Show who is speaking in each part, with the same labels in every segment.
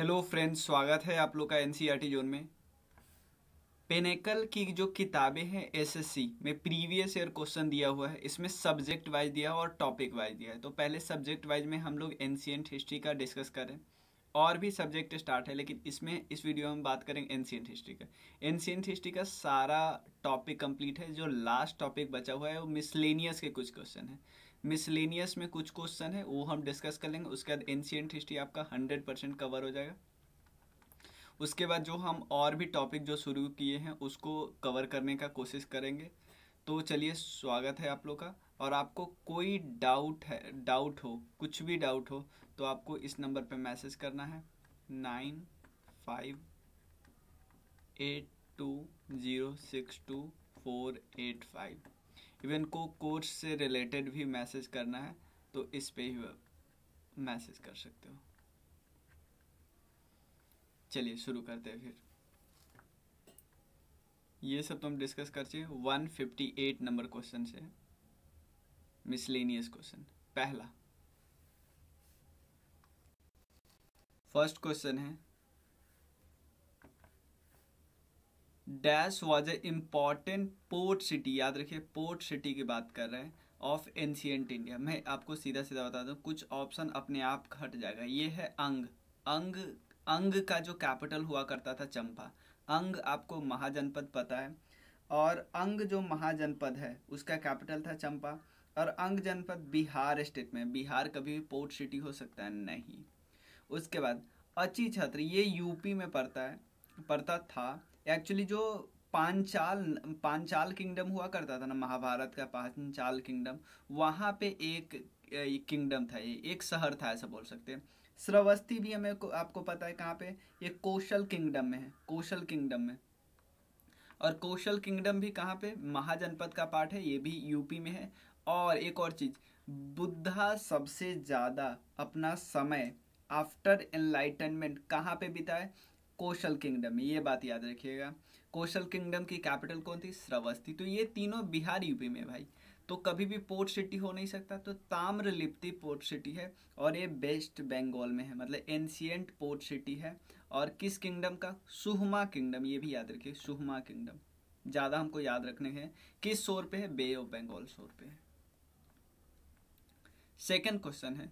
Speaker 1: Hello friends स्वागत है आप लोग का एन e जोन में पेनेकल की जो किताबें हैं एसएससी में प्रीवियस ईयर क्वेश्चन दिया हुआ है इसमें सब्जेक्ट वाइज दिया हुआ और टॉपिक वाइज दिया है तो पहले सब्जेक्ट वाइज में हम लोग एनशियंट हिस्ट्री e का डिस्कस करें और भी सब्जेक्ट स्टार्ट है लेकिन इसमें इस वीडियो में हम बात करेंगे एनशियंट हिस्ट्री e का एनशियंट हिस्ट्री का सारा टॉपिक कंप्लीट है जो लास्ट टॉपिक बचा हुआ है वो मिसलेनियस के कुछ क्वेश्चन है मिसलेनियस में कुछ क्वेश्चन है वो हम डिस्कस कर लेंगे उसके बाद एंशियंट हिस्ट्री आपका हंड्रेड परसेंट कवर हो जाएगा उसके बाद जो हम और भी टॉपिक जो शुरू किए हैं उसको कवर करने का कोशिश करेंगे तो चलिए स्वागत है आप लोग का और आपको कोई डाउट है डाउट हो कुछ भी डाउट हो तो आपको इस नंबर पर मैसेज करना है nine five eight two zero six two four eight five even को कोर्स से रिलेटेड भी मैसेज करना है तो इस पे ही मैसेज कर सकते हो चलिए शुरू करते हैं फिर ये सब तो हम डिस्कस कर चाहिए one fifty eight number question से मिसलेनियस क्वेश्चन पहला फर्स्ट क्वेश्चन है dash was a important port city याद रखिए पोर्ट सिटी की बात कर रहे हैं ऑफ एंशियंट इंडिया मैं आपको सीधा सीधा बता दूं कुछ ऑप्शन अपने आप हट जाएगा ये है अंग अंग अंग का जो कैपिटल हुआ करता था चंपा अंग आपको महाजनपद पता है और अंग जो महाजनपद है उसका कैपिटल था चंपा और अंग जनपद बिहार स्टेट में बिहार कभी भी पोर्ट सिटी हो सकता है नहीं उसके बाद अची छत्र ये यूपी में पड़ता है पड़ता था एक्चुअली जो पांचाल पांचाल किंगडम हुआ करता था ना महाभारत का पांचाल किंगडम वहाँ पे एक किंगडम था ये एक शहर था ऐसा बोल सकते हैं श्रवस्ती भी हमें आपको पता है कहाँ पे ये कौशल किंगडम में है कौशल किंगडम में और कौशल किंगडम भी कहाँ पे महाजनपद का पार्ट है ये भी यूपी में है और एक और चीज़ बुद्धा सबसे ज़्यादा अपना समय आफ्टर एनलाइटनमेंट कहाँ पे बिताए कोशल किंगडम में ये बात याद रखिएगा कोशल किंगडम की कैपिटल कौन थी श्रवस्ती तो ये तीनों बिहार यूपी में भाई तो कभी भी पोर्ट सिटी हो नहीं सकता तो ताम्रलिप्ति पोर्ट सिटी है और ये बेस्ट बंगाल में है मतलब एंशियंट पोर्ट सिटी है और किस किंगडम का सुहमा किंगडम ये भी याद रखिए सुहमा किंगडम ज़्यादा हमको याद रखने हैं किस शोर पे है बे ऑफ बंगाल शोर पे है सेकेंड क्वेश्चन है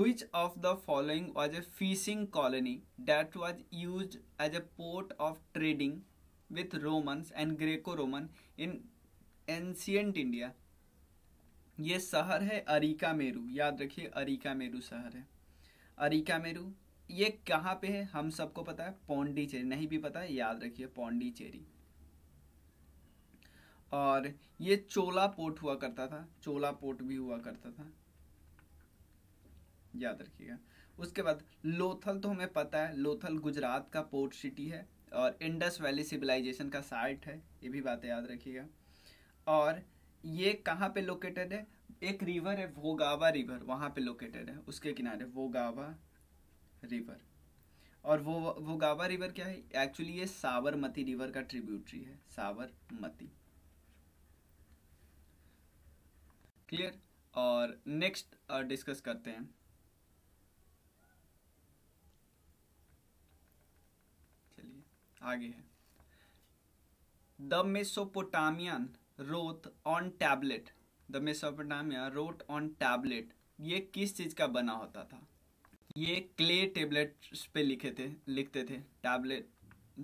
Speaker 1: Which of the following was a fishing colony that was used as a port of trading with Romans and Greco-Roman in ancient India? ये शहर है अरिका मेरू याद रखिए अरिका मेरू शहर है अरिका मेरू ये कहाँ पे है हम सबको पता है पौंडीचेरी नहीं भी पता है याद रखिए पौंडीचेरी और ये चोला पोर्ट हुआ करता था चोला पोर्ट भी हुआ करता था याद रखिएगा उसके बाद लोथल तो हमें पता है लोथल गुजरात का पोर्ट सिटी है और इंडस वैली सिविलाइजेशन का साइट है ये भी बातें याद रखिएगा और ये कहाँ पे लोकेटेड है एक रिवर है वोगावा रिवर वहाँ पे लोकेटेड है उसके किनारे वोगावा रिवर और वो वोगावा रिवर क्या है एक्चुअली ये साबरमती रिवर का ट्रिब्यूटरी है साबरमती क्लियर और नेक्स्ट डिस्कस uh, करते हैं आगे है the Mesopotamian wrote on tablet the Mesopotamia wrote on tablet ये किस चीज़ का बना होता था ये क्ले टेबलेट पे लिखे थे लिखते थे टैबलेट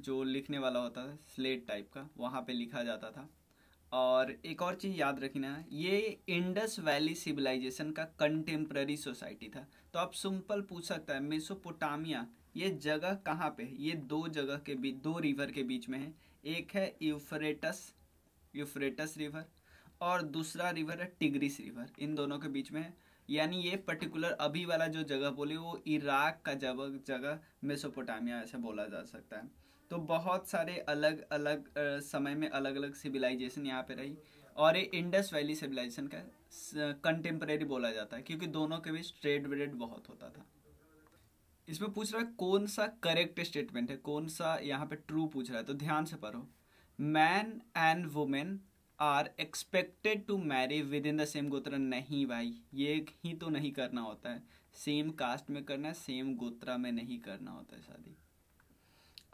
Speaker 1: जो लिखने वाला होता था स्लेट टाइप का वहाँ पे लिखा जाता था और एक और चीज़ याद रखना है ये इंडस वैली सिविलाइजेशन का कंटेम्प्रेरी सोसाइटी था तो आप सिंपल पूछ सकता है मेसोपोटामिया ये जगह कहाँ पे है ये दो जगह के बीच दो रिवर के बीच में है एक है यूफ्रेटस यूफ्रेटस रिवर और दूसरा रिवर है टिग्रिस रिवर इन दोनों के बीच में है यानी ये पर्टिकुलर अभी वाला जो जगह बोले वो इराक का जगह जगह मेसोपोटामिया ऐसे बोला जा सकता है तो बहुत सारे अलग अलग समय में अलग अलग सिविलाइजेशन यहाँ पे रही और ये इंडस वैली सिविलाइजेशन का कंटेम्प्रेरी बोला जाता है क्योंकि दोनों के बीच ट्रेड व्रेड बहुत होता था इसमें पूछ रहा है कौन सा करेक्ट स्टेटमेंट है कौन सा यहाँ पे ट्रू पूछ रहा है तो ध्यान से पढ़ो man and women are expected to marry within the same gotra नहीं भाई ये ही तो नहीं करना होता है सेम कास्ट में करना है सेम गोत्रा में नहीं करना होता है शादी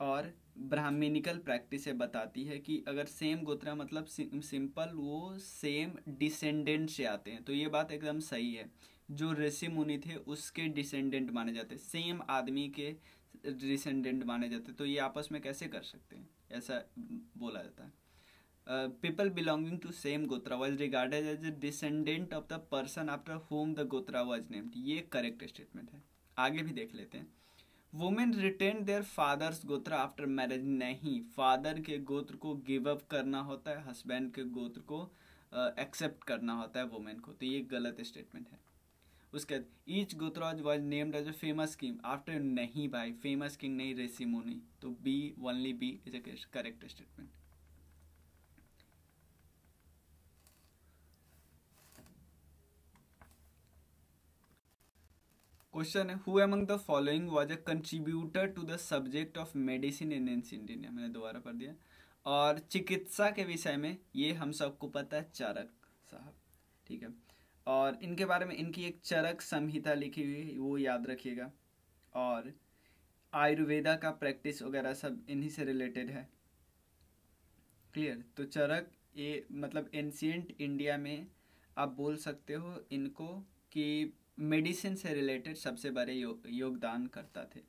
Speaker 1: और ब्राह्मीनिकल प्रैक्टिस ये बताती है कि अगर सेम गोत्रा मतलब सिंपल वो सेम डिसेंडेंट से आते हैं तो ये बात एकदम सही है जो ऋषि मुनि थे उसके डिसेंडेंट माने जाते सेम आदमी के डिसेंडेंट माने जाते तो ये आपस में कैसे कर सकते हैं ऐसा बोला जाता है people belonging to same gotra was regarded as a descendant of the person after whom the gotra was named ये करेक्ट स्टेटमेंट है आगे भी देख लेते हैं women retain their father's gotra after marriage नहीं फादर के गोत्र को गिव अप करना होता है हस्बैंड के गोत्र को एक्सेप्ट uh, करना होता है वुमेन को तो ये गलत स्टेटमेंट है उसके बाद each gotras was named as a famous king after नहीं भाई फेमस किंग नहीं रेसी मुनि तो B only B is a correct statement question है who among the following was a contributor to the subject of medicine in ancient India मैंने दोबारा पढ़ दिया और चिकित्सा के विषय में ये हम सबको पता है चारक साहब ठीक है और इनके बारे में इनकी एक चरक संहिता लिखी हुई वो याद रखिएगा और आयुर्वेदा का प्रैक्टिस वगैरह सब इन्हीं से रिलेटेड है क्लियर तो चरक ये मतलब एंशियंट इंडिया में आप बोल सकते हो इनको कि मेडिसिन से रिलेटेड सबसे बड़े यो, योगदान करता थे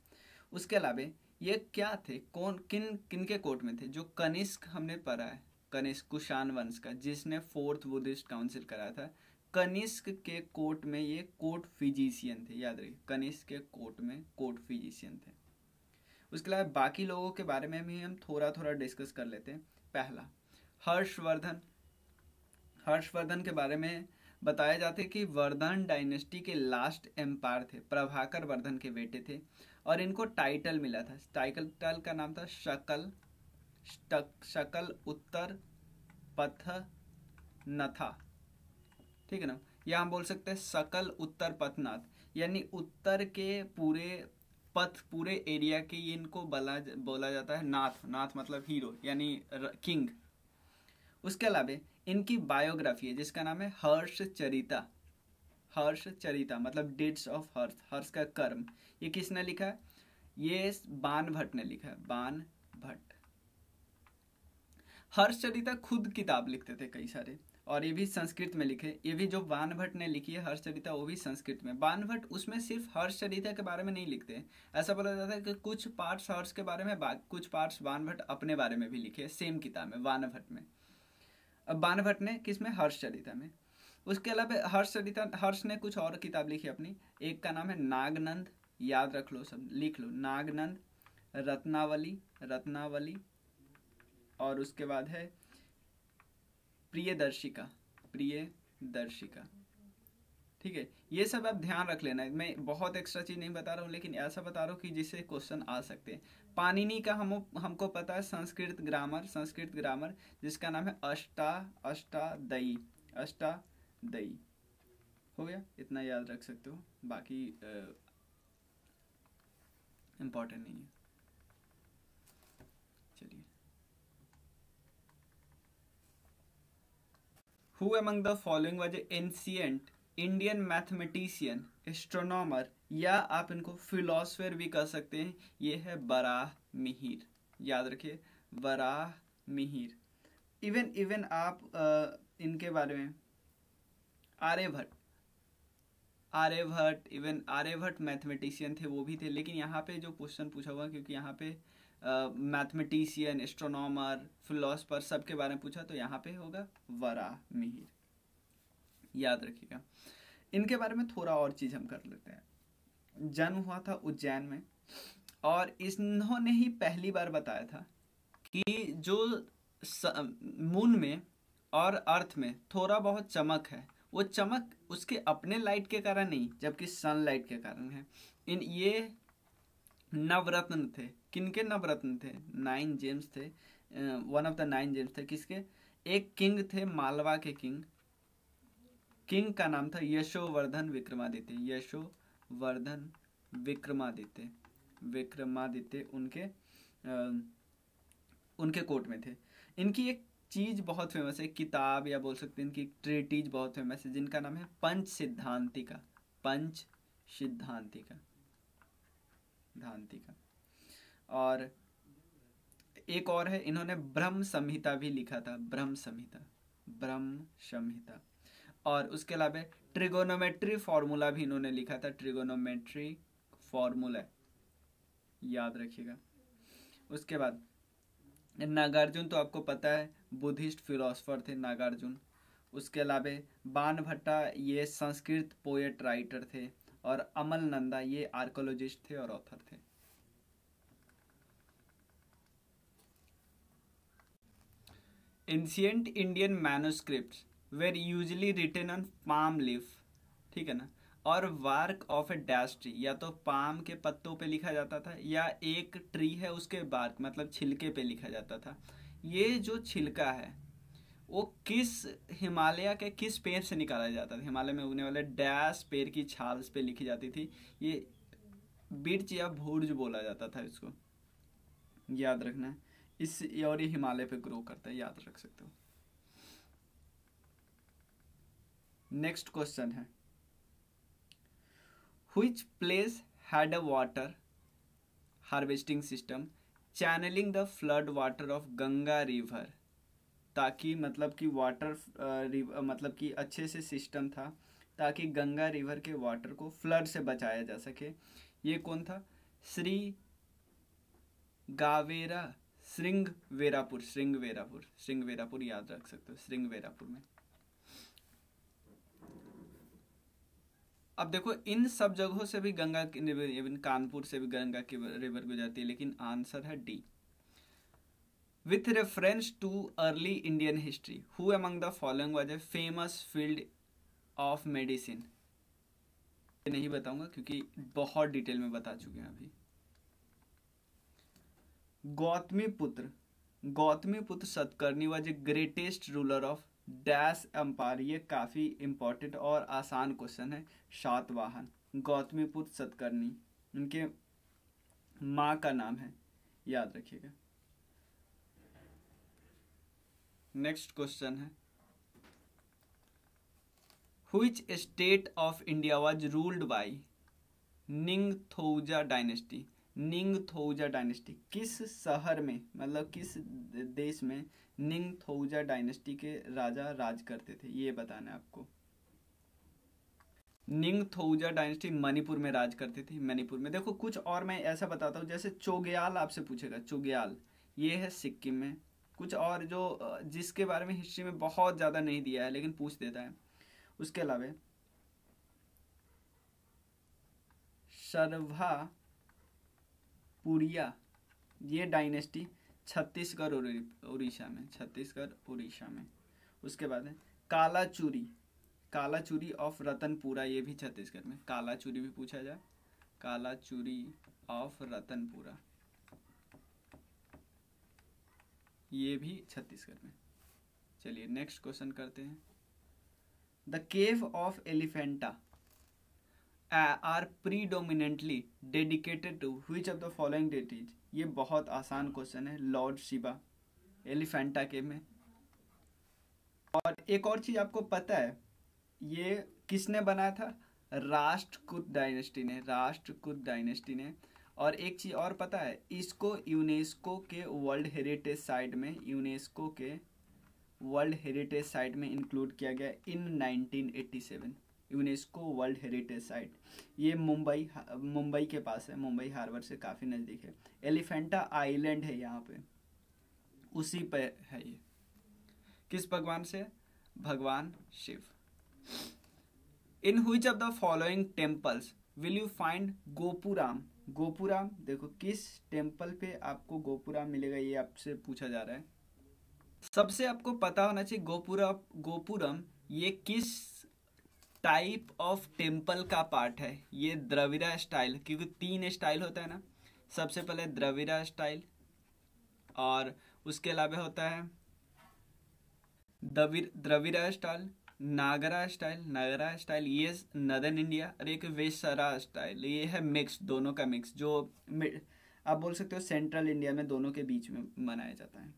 Speaker 1: उसके अलावा ये क्या थे कौन किन किन के कोर्ट में थे जो कनिष्क हमने पढ़ा है कनिष्क कुशान वंश का जिसने फोर्थ बुद्धिस्ट काउंसिल कराया था कनिष्क के कोर्ट में ये कोर्ट फिजिशियन थे याद रखिए कनिष्क के कोर्ट में कोर्ट फिजिशियन थे उसके अलावा बाकी लोगों के बारे में भी हम थोड़ा थोड़ा डिस्कस कर लेते हैं पहला हर्षवर्धन हर्षवर्धन के बारे में बताया जाते कि वर्धन डायनेस्टी के लास्ट एम्पायर थे प्रभाकर वर्धन के बेटे थे और इनको टाइटल मिला था टाइटल का नाम था शकल शकल उत्तर पथ नथा ठीक है ना या हम बोल सकते हैं सकल उत्तर पथनाथ यानी उत्तर के पूरे पथ पूरे एरिया के इनको बोला बोला जाता है नाथ नाथ मतलब हीरो यानी किंग उसके अलावा इनकी बायोग्राफी है जिसका नाम है हर्ष चरिता हर्ष चरिता मतलब डेट्स ऑफ हर्ष हर्ष का कर्म ये किसने लिखा है ये बान भट्ट ने लिखा है बान भट्ट हर्ष चरिता खुद किताब लिखते थे कई सारे और ये भी संस्कृत में लिखे ये भी जो बानभट्ट ने लिखी है हर्षचरिता वो भी संस्कृत में बानभट्ट उसमें सिर्फ हर्षचरिता के बारे में नहीं लिखते ऐसा बोला जाता है कि कुछ पार्ट्स हर्ष के बारे में कुछ पार्ट्स बानभट्ट अपने बारे में भी लिखे सेम किताब में बानभट्ट में अब बानभट्ट ने किस में हर्षचरिता में उसके अलावा हर्षचरिता हर्ष ने कुछ और किताब लिखी अपनी एक का नाम है नागनंद याद रख लो सब लिख लो नागनंद रत्नावली रत्नावली और उसके बाद है प्रिय दर्शिका प्रिय दर्शिका ठीक है ये सब आप ध्यान रख लेना है मैं बहुत एक्स्ट्रा चीज़ नहीं बता रहा हूँ लेकिन ऐसा बता रहा हूँ कि जिससे क्वेश्चन आ सकते हैं पानिनी का हम हमको पता है संस्कृत ग्रामर संस्कृत ग्रामर जिसका नाम है अष्टा अष्टा दई हो गया इतना याद रख सकते हो बाकी इम्पोर्टेंट नहीं है who among the following was ancient Indian mathematician astronomer या आप इनको फिलोसफर भी कह सकते हैं ये है बराह मिहिर याद रखिए बराह मिहिर इवन इवन आप आ, इनके बारे में आर्यभट्ट आर्यभट्ट इवन आर्यभट्ट मैथमेटिशियन थे वो भी थे लेकिन यहाँ पे जो क्वेश्चन पूछा हुआ क्योंकि यहाँ पे मैथमेटिशियन एस्ट्रोनॉमर फिलोसफर सब के बारे में पूछा तो यहाँ पे होगा वरा मिहिर याद रखिएगा इनके बारे में थोड़ा और चीज़ हम कर लेते हैं जन्म हुआ था उज्जैन में और इन्होंने ही पहली बार बताया था कि जो मून में और अर्थ में थोड़ा बहुत चमक है वो चमक उसके अपने लाइट के कारण नहीं जबकि सनलाइट के कारण है इन ये नवरत्न थे किनके नवरत्न थे नाइन जेम्स थे one of the nine gems थे किसके एक किंग थे मालवा के किंग किंग का नाम था यशोवर्धन विक्रमादित्य यशोवर्धन विक्रमादित्य विक्रमादित्य उनके आ, उनके कोर्ट में थे इनकी एक चीज़ बहुत फेमस है किताब या बोल सकते हैं इनकी एक ट्रेटीज बहुत फेमस है जिनका नाम है पंच सिद्धांतिका पंच सिद्धांतिका सिद्धांतिका और एक और है इन्होंने ब्रह्म संहिता भी लिखा था ब्रह्म संहिता ब्रह्म संहिता और उसके अलावा ट्रिगोनोमेट्री फॉर्मूला भी इन्होंने लिखा था ट्रिगोनोमेट्री फॉर्मूला याद रखिएगा उसके बाद नागार्जुन तो आपको पता है बुद्धिस्ट फिलोसफर थे नागार्जुन उसके अलावा बान भट्टा ये संस्कृत पोएट राइटर थे और अमल नंदा ये आर्कोलॉजिस्ट थे और ऑथर थे ancient Indian manuscript were usually written on palm leaf ठीक है ना और वर्क ऑफ ए डैस्ट्री या तो पाम के पत्तों पे लिखा जाता था या एक ट्री है उसके बार्क मतलब छिलके पे लिखा जाता था ये जो छिलका है वो किस हिमालय के किस पेड़ से निकाला जाता था हिमालय में उगने वाले डैश पेड़ की छाल पे लिखी जाती थी ये बिर्च या भूर्ज बोला जाता था इसको याद रखना है इस और ये हिमालय पे ग्रो करता है याद रख सकते हो नेक्स्ट क्वेश्चन है which place had a water harvesting system channelling the flood water of Ganga river ताकि मतलब कि वाटर रिवर मतलब कि अच्छे से सिस्टम था ताकि गंगा रिवर के वाटर को फ्लड से बचाया जा सके ये कौन था श्री गावेरा श्रृंग वेरापुर श्रृंग वेरापुर श्रृंग वेरापुर याद रख सकते हो श्रृंग वेरापुर में अब देखो इन सब जगहों से भी गंगा की रिवर इवन कानपुर से भी गंगा की रिवर गुजरती है लेकिन आंसर है D with reference to early Indian history who among the following was a famous field of medicine नहीं बताऊंगा क्योंकि बहुत डिटेल में बता चुके हैं अभी Gautami Gautamiputra Gautamiputra Satakarni was a greatest ruler of dash empire ये काफ़ी इंपॉर्टेंट और आसान क्वेश्चन है सातवाहन गौतमी पुत्र सतकर्णी उनके माँ का नाम है याद रखिएगा नेक्स्ट क्वेश्चन है which state of India was ruled by Thouja dynasty Ningthouja dynasty किस शहर में मतलब किस देश में निंगथौजा डायनेस्टी के राजा राज करते थे ये बताना है आपको थोजा डायनेस्टी मणिपुर में राज करती थी मणिपुर में देखो कुछ और मैं ऐसा बताता हूँ जैसे चोग्याल आपसे पूछेगा चोग्याल ये है सिक्किम में कुछ और जो जिसके बारे में हिस्ट्री में बहुत ज़्यादा नहीं दिया है लेकिन पूछ देता है उसके अलावा सरभा पुरिया ये डायनेस्टी छत्तीसगढ़ और उड़ीसा में छत्तीसगढ़ उड़ीसा में उसके बाद है कालाचूरी कालाचूरी ऑफ रतनपुरा ये भी छत्तीसगढ़ में कालाचूरी भी पूछा जाए चूरी ऑफ रतनपुरा ये भी छत्तीसगढ़ में चलिए नेक्स्ट क्वेश्चन करते हैं the cave of Elephanta are predominantly dedicated to which of the following deities ये बहुत आसान क्वेश्चन है लॉर्ड शिवा एलिफेंटा के में और एक और चीज़ आपको पता है ये किसने बनाया था राष्ट्रकूट डायनेस्टी ने राष्ट्रकूट डायनेस्टी ने और एक चीज़ और पता है इसको यूनेस्को के वर्ल्ड हेरिटेज साइट में यूनेस्को के वर्ल्ड हेरिटेज साइट में इंक्लूड किया गया in 1987 UNESCO world heritage site ये मुंबई मुंबई के पास है मुंबई हार्बर से काफ़ी नज़दीक है एलिफेंटा आइलैंड है यहाँ पे उसी पे है ये किस भगवान से भगवान Shiva in which of the following temples will you find gopuram gopuram देखो किस टेम्पल पे आपको गोपुराम मिलेगा ये आपसे पूछा जा रहा है सबसे आपको पता होना चाहिए गोपुरा गोपुरम ये किस टाइप ऑफ टेम्पल का पार्ट है ये द्रविड़ा स्टाइल क्योंकि तीन स्टाइल होता है ना सबसे पहले द्रविड़ा स्टाइल और उसके अलावा होता है Dravida style Nagara style Nagara style ये नदर्न इंडिया और एक वेसरा स्टाइल ये है मिक्स दोनों का मिक्स जो आप बोल सकते हो सेंट्रल इंडिया में दोनों के बीच में मनाया जाता है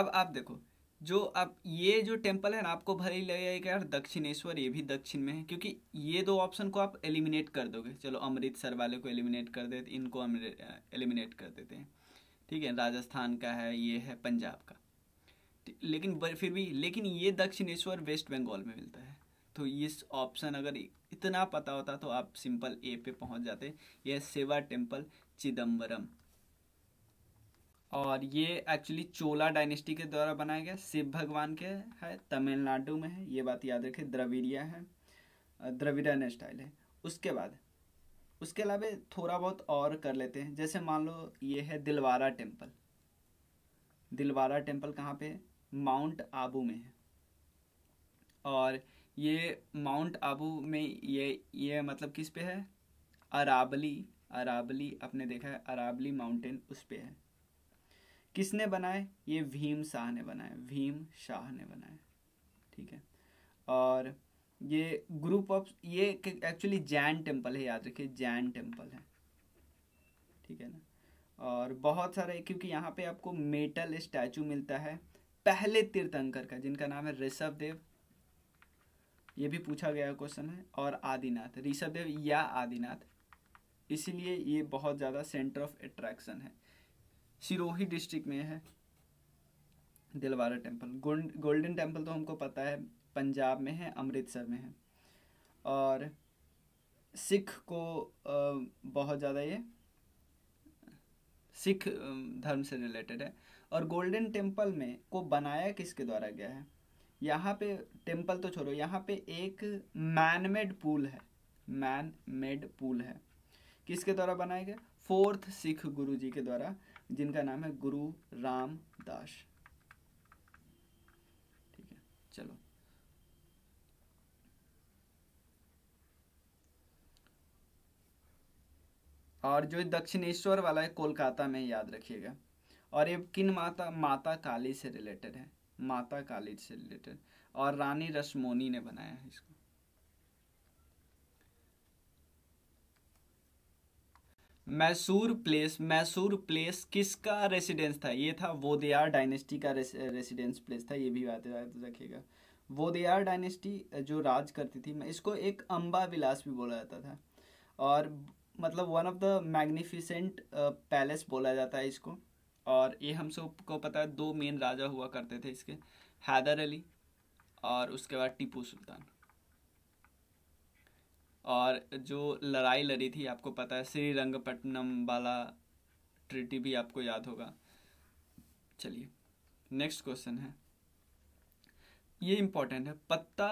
Speaker 1: अब आप देखो जो आप ये जो टेम्पल है ना आपको भले ही लगेगा यार दक्षिणेश्वर ये भी दक्षिण में है क्योंकि ये दो ऑप्शन को आप एलिमिनेट कर दोगे चलो अमृतसर वाले को एलिमिनेट कर देते इनको एलिमिनेट कर देते हैं ठीक है राजस्थान का है ये है पंजाब का लेकिन फिर भी लेकिन ये दक्षिणेश्वर वेस्ट बंगाल में मिलता है तो इस ऑप्शन अगर इतना पता होता तो आप सिंपल ए पे पहुंच जाते यह सेवा टेम्पल चिदम्बरम और ये एक्चुअली चोला डायनेस्टी के द्वारा बनाया गया शिव भगवान के है तमिलनाडु में है ये बात याद रखें द्रविड़िया है द्रविड़ियन स्टाइल है उसके बाद उसके अलावा थोड़ा बहुत और कर लेते हैं जैसे मान लो ये है दिलवारा टेम्पल दिलवारा टेम्पल कहाँ पे माउंट आबू में है और ये माउंट आबू में ये ये मतलब किस पे है अरावली अरावली आपने देखा है अरावली माउंटेन उस पे है किसने बनाए ये भीम शाह ने बनाए भीम शाह ने बनाए ठीक है और ये ग्रुप ऑफ ये एक्चुअली जैन टेम्पल है याद रखिए जैन टेम्पल है ठीक है ना और बहुत सारे क्योंकि यहाँ पे आपको मेटल स्टैचू मिलता है पहले तीर्थंकर का जिनका नाम है ऋषभ देव ये भी पूछा गया क्वेश्चन है और आदिनाथ ऋषभ देव या आदिनाथ इसीलिए ये बहुत ज़्यादा सेंटर ऑफ अट्रैक्शन है सिरोही डिस्ट्रिक्ट में है दिलवारा टेम्पल गोल्डन टेम्पल तो हमको पता है पंजाब में है अमृतसर में है और सिख को बहुत ज़्यादा ये सिख धर्म से रिलेटेड है और गोल्डन टेम्पल में को बनाया किसके द्वारा गया है यहाँ पे टेम्पल तो छोड़ो यहाँ पे एक मैन मेड पुल है मैन मेड पुल है किसके द्वारा बनाया गया फोर्थ सिख गुरु जी के द्वारा जिनका नाम है गुरु राम दास ठीक है चलो और जो दक्षिणेश्वर वाला है कोलकाता में याद रखिएगा और ये किन माता माता काली से रिलेटेड है माता काली से रिलेटेड और रानी रसमोनी ने बनाया है इसको मैसूर प्लेस मैसूर प्लेस किसका रेसिडेंस था ये था वोदेयार डायनेस्टी का रेसिडेंस प्लेस था ये भी बात रखिएगा वोदेयार डायनेस्टी जो राज करती थी इसको एक अम्बा विलास भी बोला जाता था और मतलब one of the magnificent palace बोला जाता है इसको और ये हम सबको पता है दो मेन राजा हुआ करते थे इसके हैदर अली और उसके बाद टीपू सुल्तान और जो लड़ाई लड़ी थी आपको पता है श्रीरंगपट्टनम वाला ट्रिटी भी आपको याद होगा चलिए नेक्स्ट क्वेश्चन है ये इम्पोर्टेंट है पत्ता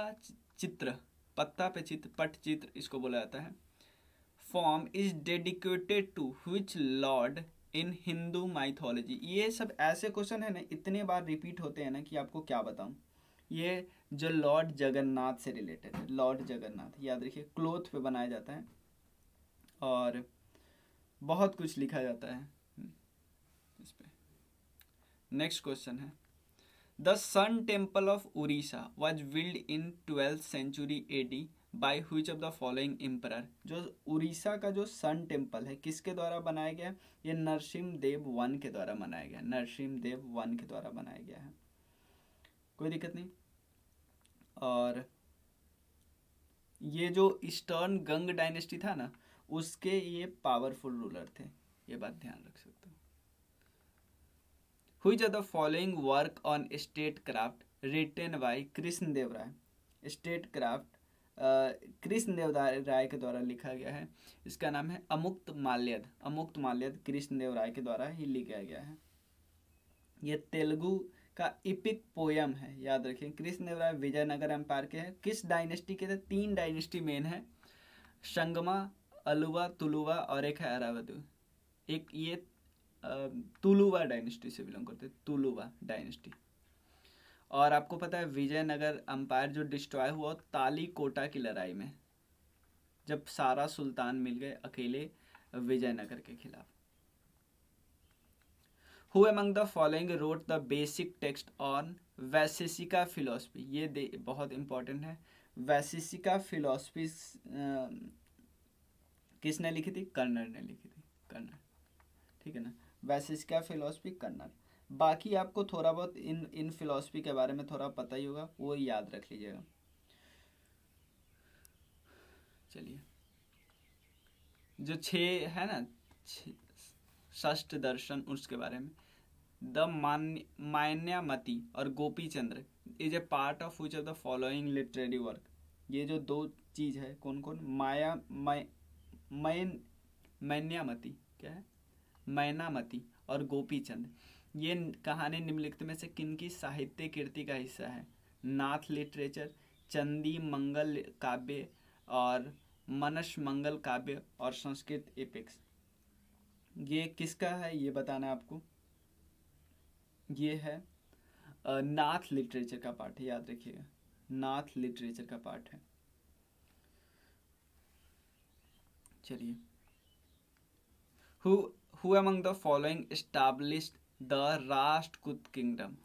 Speaker 1: चित्र पत्ता पे चित्र पट चित्र इसको बोला जाता है form is dedicated to which lord in Hindu mythology ये सब ऐसे क्वेश्चन है ना इतने बार रिपीट होते हैं ना कि आपको क्या बताऊं ये जो लॉर्ड जगन्नाथ से रिलेटेड है लॉर्ड जगन्नाथ याद रखिए क्लोथ पे बनाया जाता है और बहुत कुछ लिखा जाता है हम्म, इस पर नेक्स्ट क्वेश्चन है the sun temple of Orissa was build in twelfth century A D by which of the following emperor जो उड़ीसा का जो सन टेम्पल है किसके द्वारा बनाया गया है ये नरसिम देव वन के द्वारा बनाया गया है नरसिम देव वन के द्वारा बनाया गया है कोई दिक्कत नहीं और ये जो ईस्टर्न गंग डायनेस्टी था ना उसके ये पावरफुल रूलर थे ये बात ध्यान रख सकते हो which the following work on state craft written by Krishnadeva Raya state craft Krishnadeva Raya के द्वारा लिखा गया है इसका नाम है अमुक्त माल्यद अमुक्त माल्यद कृष्णदेव राय के द्वारा ही लिखा गया है ये तेलुगु का इपिक पोयम है याद रखें कृष्ण देवराय विजयनगर एम्पायर के हैं किस डायनेस्टी के थे तीन डायनेस्टी मेन है संगमा अलुवा तुलुवा और एक है अरावधु एक ये तुलुवा डायनेस्टी से बिलोंग करते तुलुवा डायनेस्टी और आपको पता है विजयनगर अम्पायर जो डिस्ट्रॉय हुआ ताली कोटा की लड़ाई में जब सारा सुल्तान मिल गए अकेले विजयनगर के खिलाफ who among the following wrote the basic text on Vaisheshika philosophy ये दे बहुत इंपॉर्टेंट है वैसेसिका फिलोसफी किसने लिखी थी कर्नर ने लिखी थी कर्नर ठीक है ना वैसेसिका फिलोसफी कर्नर बाकी आपको थोड़ा बहुत इन इन फिलोसफी के बारे में थोड़ा पता ही होगा वो याद रख लीजिएगा चलिए जो छः है ना षष्ठ दर्शन उसके बारे में द मान्य मान्यामति और Gopi Chandra is a part of which of the following literary work ये जो दो चीज़ है कौन कौन माया मै मैन मैन्यामती क्या है मैनामती और गोपी चंद्र ये कहानी निम्नलिखित में से किन की साहित्य कीर्ति का हिस्सा है नाथ लिटरेचर चंदी मंगल काव्य और मनस मंगल काव्य और संस्कृत एपिक्स ये किसका है ये बताना है आपको ये है नाथ लिटरेचर का पार्ट है याद रखिएगा नाथ लिटरेचर का पार्ट है चलिए who among the following establish the Rashtrakuta kingdom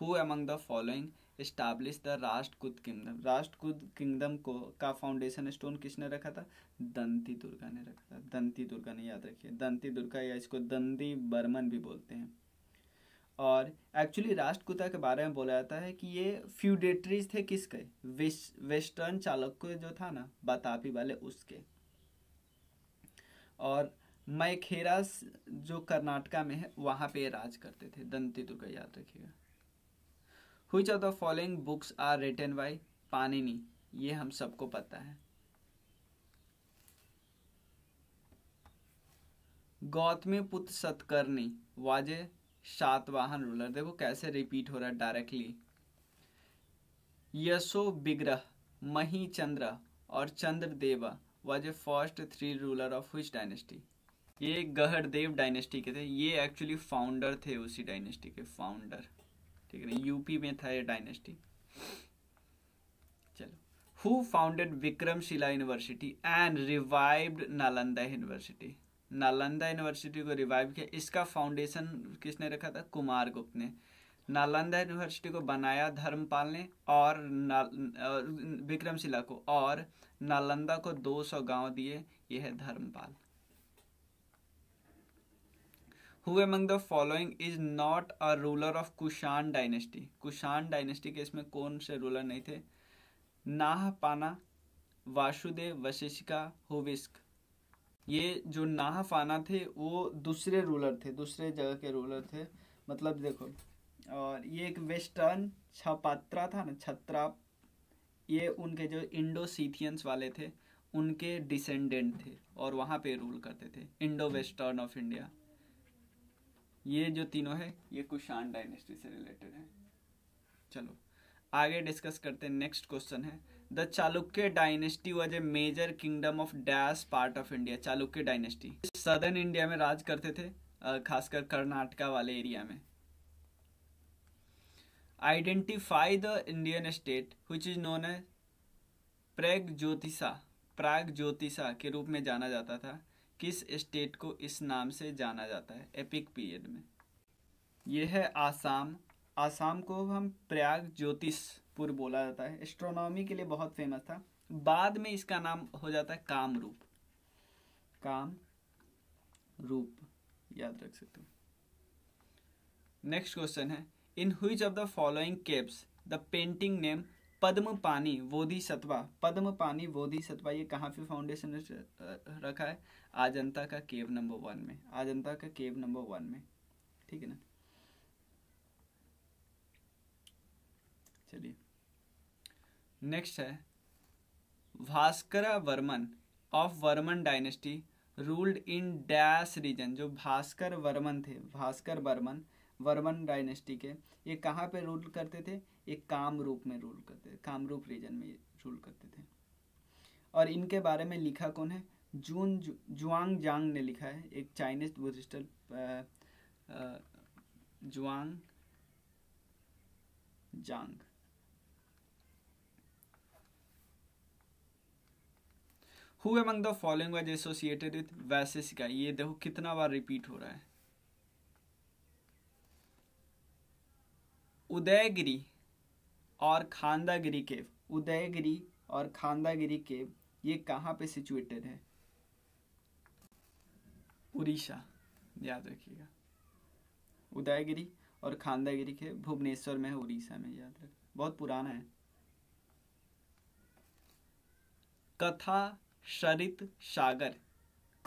Speaker 1: who among the following establish the कुद किंगडम कुद किंगडम को का फाउंडेशन स्टोन किसने रखा था दंती दुर्गा ने रखा था दंती दुर्गा ने याद रखिए दंती दुर्गा या इसको दंदी बर्मन भी बोलते हैं और एक्चुअली राष्ट्रकुता के बारे में बोला जाता है कि ये फ्यूडेटरीज थे किसके वेस, वेस्टर्न चालक्य जो था ना बतापी वाले उसके और मैखेरा जो कर्नाटका में है वहाँ पे राज करते थे दंती दुर्गा याद रखिएगा which of the following books are written by Panini ये हम सबको पता है गौतमी पुत्र सतकर्णी वाजे सातवाहन रूलर देखो कैसे रिपीट हो रहा है डायरेक्टली यशो विग्रह मही चंद्र और Chandradeva was a first three ruler of which dynasty ये गहरदेव डायनेस्टी के थे ये एक्चुअली फाउंडर थे उसी डायनेस्टी के फाउंडर ठीक है यूपी में था ये डायनेस्टी चलो who founded Vikramashila university and revived Nalanda university Nalanda university को रिवाइव किया इसका फाउंडेशन किसने रखा था कुमार गुप्त ने नालंदा यूनिवर्सिटी को बनाया धर्मपाल ने और विक्रमशिला को और नालंदा को 200 गांव दिए यह है Dharmapal who among the following is not a ruler of Kushan dynasty Kushan dynasty के इसमें कौन से रूलर नहीं थे नाह पाना वासुदेव वशिष्का हुविस्क ये जो नाह पाना थे वो दूसरे रूलर थे दूसरे जगह के रूलर थे मतलब देखो और ये एक वेस्टर्न छपात्रा था ना छत्रा ये उनके जो इंडो सीथियंस वाले थे उनके डिसेंडेंट थे और वहाँ पे रूल करते थे इंडो वेस्टर्न ऑफ इंडिया ये जो तीनों है ये कुशान डायनेस्टी से रिलेटेड है चलो आगे डिस्कस करते हैं नेक्स्ट क्वेश्चन है the Chalukya dynasty was a major kingdom of dash part of India Chalukya dynasty southern India में राज करते थे खासकर कर्नाटका वाले एरिया में identify the Indian state which is known है प्रैग ज्योतिषा प्राग ज्योतिषा के रूप में जाना जाता था किस स्टेट को इस नाम से जाना जाता है एपिक पीरियड में यह है आसाम आसाम को हम प्रयाग ज्योतिषपुर बोला जाता है एस्ट्रोनॉमी के लिए बहुत फेमस था बाद में इसका नाम हो जाता है कामरूप काम रूप याद रख सकते हो नेक्स्ट क्वेश्चन है in which of the following caves the painting name Padmapani वोधि सत्वा पद्म पानी वोधि सत्वा ये कहाँ पे फाउंडेशन रखा है आजंता का केव नंबर वन में आजंता का केव नंबर वन में ठीक है ना चलिए नेक्स्ट है Bhaskara Varman of Varman dynasty ruled in dash region जो भास्कर वर्मन थे भास्कर वर्मन वर्मन डायनेस्टी के ये कहाँ पे रूल करते थे ये कामरूप में रूल करते थे कामरूप रीजन में रूल करते थे और इनके बारे में लिखा कौन है जून जुआंग जांग ने लिखा है एक Chinese Buddhist Xuanzang who among the following was associated with Vaisheshika ये देखो कितना बार रिपीट हो रहा है उदयगिरी और खांदागिरी केव उदयगिरी और खांदागिरी केव ये कहाँ पे सिचुएटेड है उड़ीसा याद रखिएगा उदयगिरी और खानदागिरी के भुवनेश्वर में है उड़ीसा में याद रख बहुत पुराना है कथा सरित सागर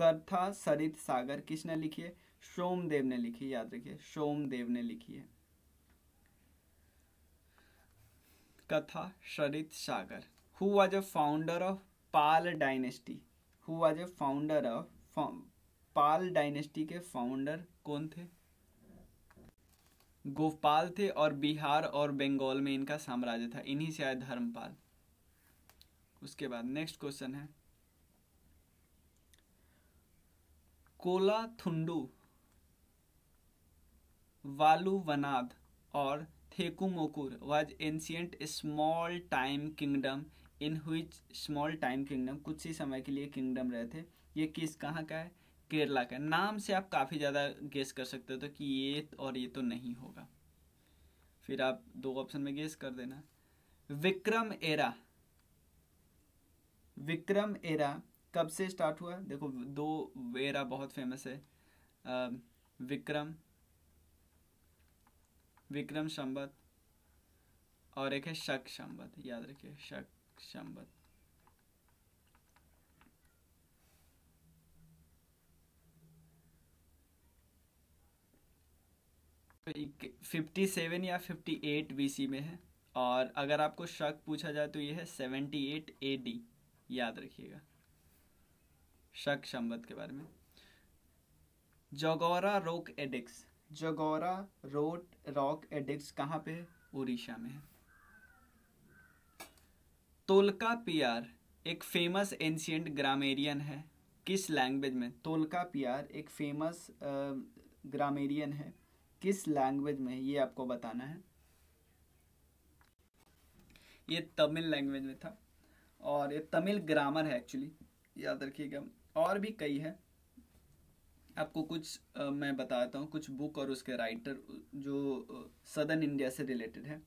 Speaker 1: कथा सरित सागर किसने लिखी है सोमदेव ने लिखी याद रखिए सोमदेव ने लिखी है Katha Sarit Sagar who was a founder of Pala dynasty who was a founder of Pala dynasty के फाउंडर कौन थे गोपाल थे और बिहार और बंगाल में इनका साम्राज्य था इन्हीं से आए धर्मपाल उसके बाद नेक्स्ट क्वेश्चन है कोला थुंडू वालू वनाद और Thekkumkur was ancient small time kingdom in which small time kingdom कुछ ही समय के लिए किंगडम रहे थे ये किस कहाँ का है केरला का नाम से आप काफ़ी ज़्यादा गेस कर सकते हो तो कि ये और ये तो नहीं होगा फिर आप दो ऑप्शन में गेस कर देना विक्रम एरा विक्रम एरा कब से स्टार्ट हुआ देखो दो एरा बहुत फेमस है विक्रम विक्रम संबत और एक है शक संबत याद रखिए शक संबत फिफ्टी सेवन या फिफ्टी एट बी सी में है और अगर आपको शक पूछा जाए तो ये है सेवेंटी एट ए डी याद रखिएगा शक शंबत के बारे में जगौरा रोक एडिक्स जगौरा रोट रॉक एडिक्स कहाँ पे है उड़ीसा में है तोलका पियार एक फेमस एंशियंट ग्रामेरियन है किस लैंग्वेज में तोलका पियार एक फेमस ग्रामेरियन है किस लैंग्वेज में ये आपको बताना है ये तमिल लैंग्वेज में था और ये तमिल ग्रामर है एक्चुअली याद रखिएगा और भी कई है आपको कुछ आ, मैं बताता हूँ कुछ बुक और उसके राइटर जो सदर्न इंडिया से रिलेटेड है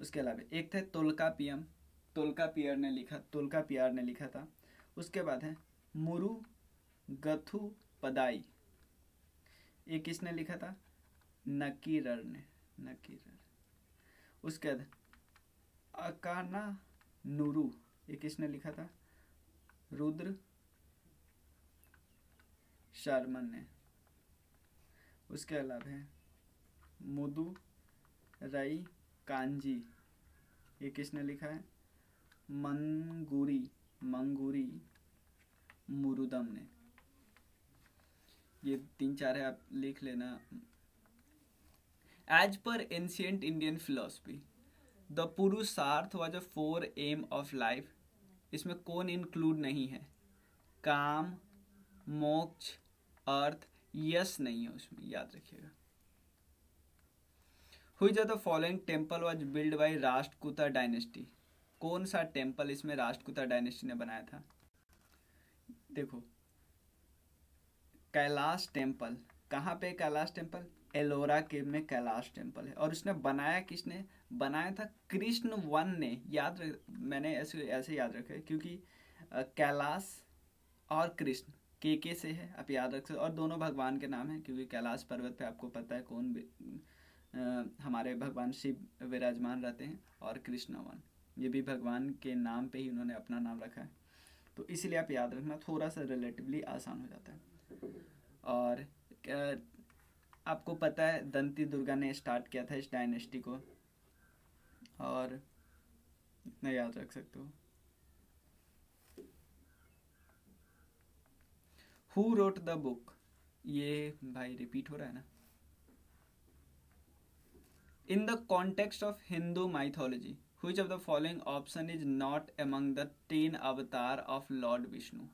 Speaker 1: उसके अलावा एक थे तोलका पियम तोलका पियर ने लिखा तोलका पियार ने लिखा था उसके बाद है मुरु गथु पदाई ये किसने लिखा था नकीरर ने नकीरर उसके बाद अकाना नुरु ये किसने लिखा था रुद्र शर्मन ने उसके अलावा है मुदु रई कांजी ये किसने लिखा है मंगुरी मंगुरी मुरुदम ने ये तीन चार है आप लिख लेना as per ancient Indian philosophy the purushartha was a four aim of life इसमें कौन इंक्लूड नहीं है काम मोक्ष अर्थ यश नहीं है उसमें याद रखिएगा which the following temple was build by Rashtrakuta dynasty कौन सा टेम्पल इसमें राष्ट्रकुता डायनेस्टी ने बनाया था देखो कैलाश टेम्पल कहाँ पे कैलाश टेम्पल एलोरा केव में कैलाश टेम्पल है और उसने बनाया किसने बनाया था कृष्ण वन ने याद रख मैंने ऐसे ऐसे याद रखे क्योंकि कैलाश और कृष्ण के के से है आप याद रख सकते और दोनों भगवान के नाम हैं क्योंकि कैलाश पर्वत पे आपको पता है कौन आ, हमारे भगवान शिव विराजमान रहते हैं और कृष्णवन ये भी भगवान के नाम पे ही उन्होंने अपना नाम रखा है तो इसीलिए आप याद रखना थोड़ा सा रिलेटिवली आसान हो जाता है और आपको पता है दंती दुर्गा ने स्टार्ट किया था इस डायनेस्टी को और इतना याद रख सकते हो हु रोट द बुक ये भाई रिपीट हो रहा है ना in the context of Hindu mythology which of the following option is not among the ten avatar of lord Vishnu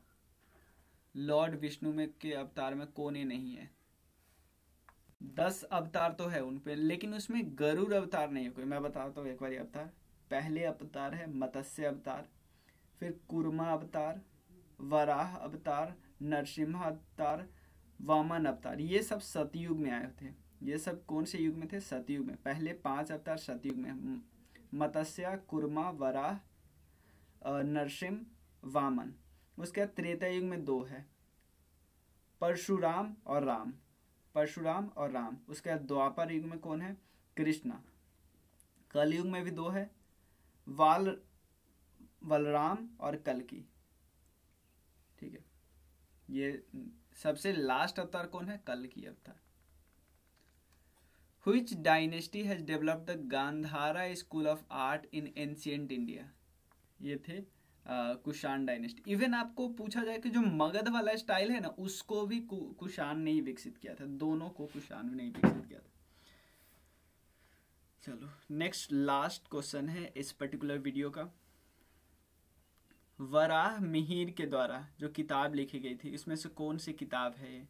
Speaker 1: lord Vishnu में के अवतार में कोने नहीं है दस अवतार तो है उनपे लेकिन उसमें गरुड़ अवतार नहीं है कोई मैं बताता तो हूँ एक बार अवतार पहले अवतार है मत्स्य अवतार फिर कुर्मा अवतार वराह अवतार नरसिम्हा अवतार वामन अवतार ये सब सतयुग में आए थे ये सब कौन से युग में थे सतयुग में पहले पांच अवतार सतयुग में मत्स्य कुर्मा वराह नरसिम वामन उसके बाद त्रेता युग में दो है परशुराम और राम परशुराम और राम उसके बाद द्वापर युग में कौन है कृष्णा कलयुग में भी दो है वाल बलराम और कलकी ठीक है ये सबसे लास्ट अवतार कौन है कल की अवतार Which dynasty has developed the Gandhara school of art in ancient India ये थे कुशान डायनेस्टी इवन आपको पूछा जाए कि जो मगध वाला स्टाइल है ना उसको भी कु, कुशान ने ही विकसित किया था दोनों को कुशान ने ही विकसित किया था चलो नेक्स्ट लास्ट क्वेश्चन है इस पर्टिकुलर वीडियो का वराह मिहिर के द्वारा जो किताब लिखी गई थी इसमें से कौन सी किताब है ये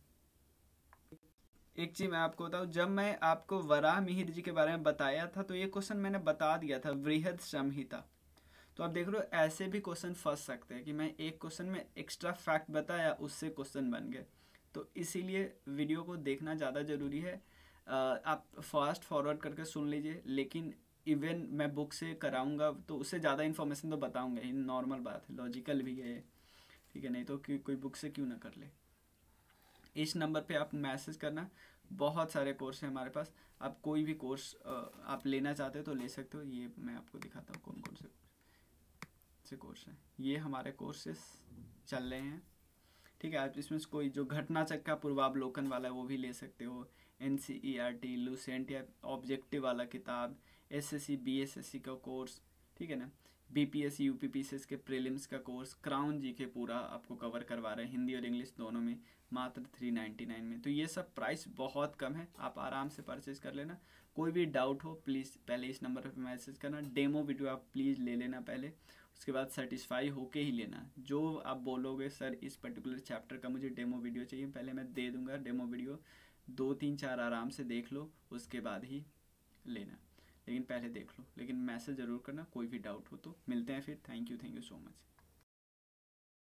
Speaker 1: एक चीज़ मैं आपको बताऊं जब मैं आपको वराह मिहिर जी के बारे में बताया था तो ये क्वेश्चन मैंने बता दिया था वृहद संहिता तो आप देख रहे हो ऐसे भी क्वेश्चन फंस सकते हैं कि मैं एक क्वेश्चन में एक्स्ट्रा फैक्ट बताया उससे क्वेश्चन बन गए तो इसीलिए वीडियो को देखना ज़्यादा ज़रूरी है आप फास्ट फॉरवर्ड करके सुन लीजिए लेकिन इवन मैं बुक से कराऊंगा तो उससे ज़्यादा इन्फॉर्मेशन तो बताऊंगा ही नॉर्मल बात है लॉजिकल भी है ठीक है नहीं तो कोई बुक से क्यों ना कर ले इस नंबर पे आप मैसेज करना बहुत सारे कोर्स हैं हमारे पास आप कोई भी कोर्स आप लेना चाहते हो तो ले सकते हो ये मैं आपको दिखाता हूँ कौन कौन से से कोर्स है ये हमारे कोर्सेस चल रहे हैं ठीक है आप इसमें कोई जो घटना चक्का पूर्वावलोकन वाला है वो भी ले सकते हो N C E R T Lucent या ऑब्जेक्टिव वाला किताब S S C B S S C का कोर्स ठीक है ना B P S U P P S के प्रीलिम्स का कोर्स क्राउन जी के पूरा आपको कवर करवा रहे हैं हिंदी और इंग्लिश दोनों में मात्र थ्री नाइन्टी नाइन में तो ये सब प्राइस बहुत कम है आप आराम से परचेज कर लेना कोई भी डाउट हो प्लीज़ पहले इस नंबर पर मैसेज करना डेमो वीडियो आप प्लीज़ ले लेना पहले उसके बाद सेटिस्फाई होके ही लेना जो आप बोलोगे सर इस पर्टिकुलर चैप्टर का मुझे डेमो वीडियो चाहिए पहले मैं दे दूंगा डेमो वीडियो दो तीन चार आराम से देख लो उसके बाद ही लेना लेकिन पहले देख लो लेकिन मैसेज ज़रूर करना कोई भी डाउट हो तो मिलते हैं फिर thank you thank you so much